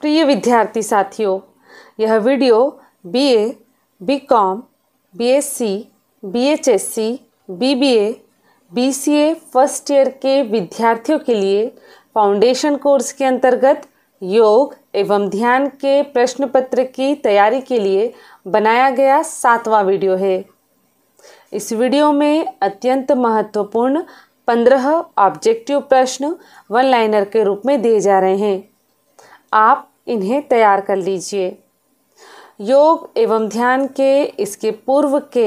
प्रिय विद्यार्थी साथियों यह वीडियो बीए, बीकॉम, बीएससी, बीएचएससी, बीबीए, बीसीए फर्स्ट ईयर के विद्यार्थियों के लिए फाउंडेशन कोर्स के अंतर्गत योग एवं ध्यान के प्रश्न पत्र की तैयारी के लिए बनाया गया सातवां वीडियो है इस वीडियो में अत्यंत महत्वपूर्ण पंद्रह ऑब्जेक्टिव प्रश्न वन लाइनर के रूप में दिए जा रहे हैं आप इन्हें तैयार कर लीजिए योग एवं ध्यान के इसके पूर्व के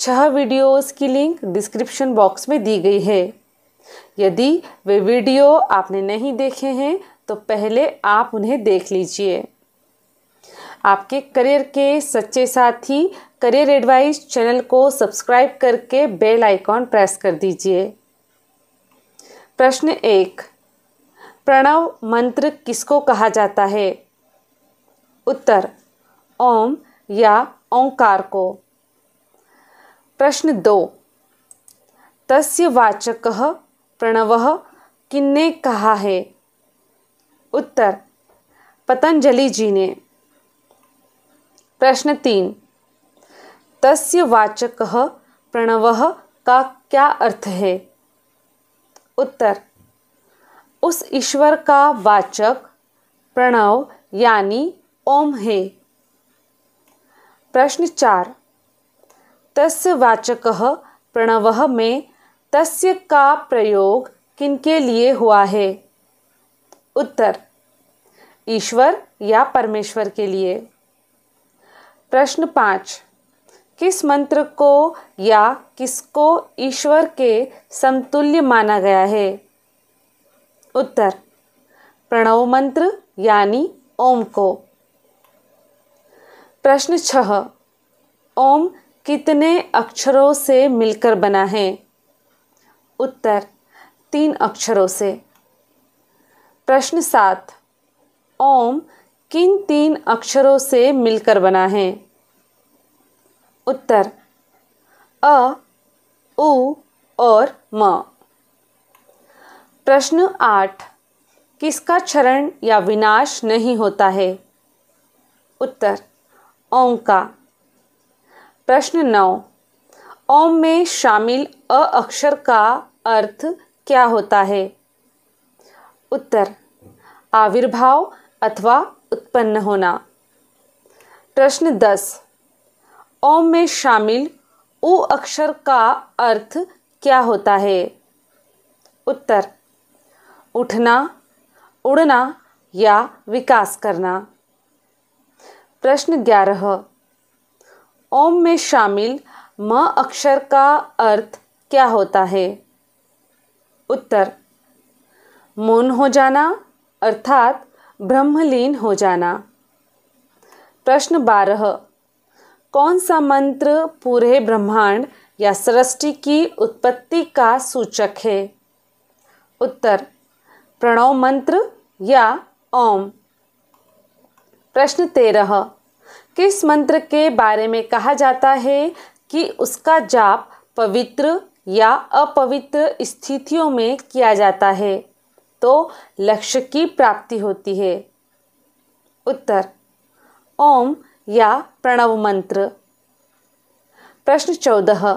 छह वीडियोस की लिंक डिस्क्रिप्शन बॉक्स में दी गई है यदि वे वीडियो आपने नहीं देखे हैं तो पहले आप उन्हें देख लीजिए आपके करियर के सच्चे साथी करियर एडवाइस चैनल को सब्सक्राइब करके बेल आइकॉन प्रेस कर दीजिए प्रश्न एक प्रणव मंत्र किसको कहा जाता है उत्तर ओम या ओंकार को प्रश्न दो तस्य वाचक प्रणव किन्ने कहा है उत्तर पतंजलि जी ने प्रश्न तीन तस्य वाचक प्रणव का क्या अर्थ है उत्तर उस ईश्वर का वाचक प्रणव यानी ओम है प्रश्न चार तस्य वाचक प्रणव में तस्य का प्रयोग किनके लिए हुआ है उत्तर ईश्वर या परमेश्वर के लिए प्रश्न पाँच किस मंत्र को या किसको ईश्वर के समतुल्य माना गया है उत्तर प्रणव मंत्र यानी ओम को प्रश्न छह ओम कितने अक्षरों से मिलकर बना है उत्तर तीन अक्षरों से प्रश्न सात ओम किन तीन अक्षरों से मिलकर बना है उत्तर अ उ और म प्रश्न आठ किसका क्षरण या विनाश नहीं होता है उत्तर ओम का प्रश्न नौ ओम में शामिल अ अक्षर का अर्थ क्या होता है उत्तर आविर्भाव अथवा उत्पन्न होना प्रश्न दस ओम में शामिल उ अक्षर का अर्थ क्या होता है उत्तर उठना उड़ना या विकास करना प्रश्न ग्यारह ओम में शामिल म अक्षर का अर्थ क्या होता है उत्तर मौन हो जाना अर्थात ब्रह्मलीन हो जाना प्रश्न बारह कौन सा मंत्र पूरे ब्रह्मांड या सृष्टि की उत्पत्ति का सूचक है उत्तर प्रणव मंत्र या ओम प्रश्न तेरह किस मंत्र के बारे में कहा जाता है कि उसका जाप पवित्र या अपवित्र स्थितियों में किया जाता है तो लक्ष्य की प्राप्ति होती है उत्तर ओम या प्रणव मंत्र प्रश्न चौदह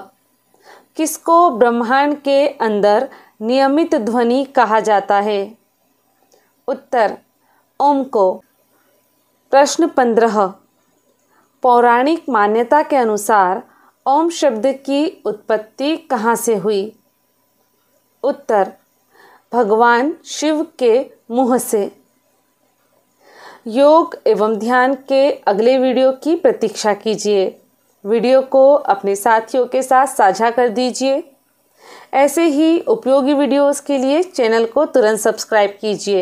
किसको ब्रह्मांड के अंदर नियमित ध्वनि कहा जाता है उत्तर ओम को प्रश्न पंद्रह पौराणिक मान्यता के अनुसार ओम शब्द की उत्पत्ति कहाँ से हुई उत्तर भगवान शिव के मुँह से योग एवं ध्यान के अगले वीडियो की प्रतीक्षा कीजिए वीडियो को अपने साथियों के साथ साझा कर दीजिए ऐसे ही उपयोगी वीडियोस के लिए चैनल को तुरंत सब्सक्राइब कीजिए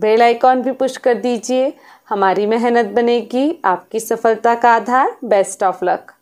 बेल आइकॉन भी पुश कर दीजिए हमारी मेहनत बनेगी आपकी सफलता का आधार बेस्ट ऑफ लक